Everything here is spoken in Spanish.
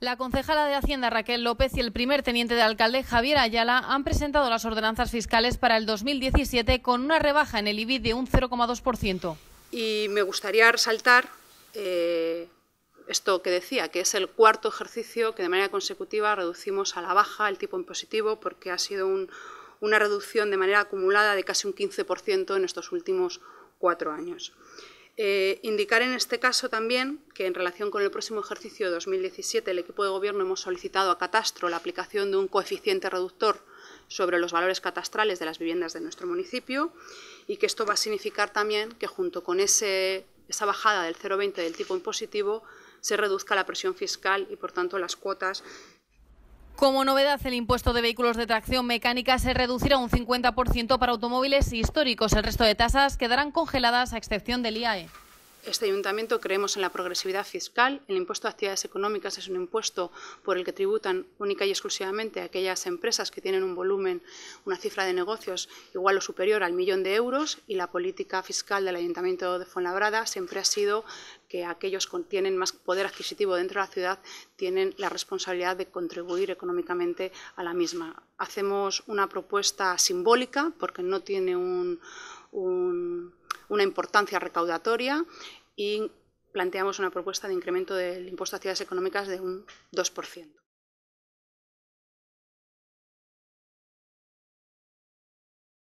La concejala de Hacienda Raquel López y el primer teniente de alcalde Javier Ayala han presentado las ordenanzas fiscales para el 2017 con una rebaja en el IBI de un 0,2%. Y me gustaría resaltar eh, esto que decía, que es el cuarto ejercicio que de manera consecutiva reducimos a la baja el tipo impositivo porque ha sido una reducción de manera acumulada de casi un 15% en estos últimos cuatro años. Eh, indicar en este caso también que en relación con el próximo ejercicio 2017 el equipo de gobierno hemos solicitado a Catastro la aplicación de un coeficiente reductor sobre los valores catastrales de las viviendas de nuestro municipio y que esto va a significar también que junto con esa bajada del 0,20 del tipo impositivo se reduzca la presión fiscal y por tanto las cuotas como novedad, el impuesto de vehículos de tracción mecánica se reducirá un 50% para automóviles históricos. El resto de tasas quedarán congeladas a excepción del IAE. Este ayuntamiento creemos en la progresividad fiscal. El impuesto a actividades económicas es un impuesto por el que tributan única y exclusivamente aquellas empresas que tienen un volumen, una cifra de negocios igual o superior al millón de euros y la política fiscal del ayuntamiento de Fuenlabrada siempre ha sido que aquellos que tienen más poder adquisitivo dentro de la ciudad tienen la responsabilidad de contribuir económicamente a la misma. Hacemos una propuesta simbólica porque no tiene una importancia recaudatoria y planteamos una propuesta de incremento del impuesto a ciudades económicas de un 2%.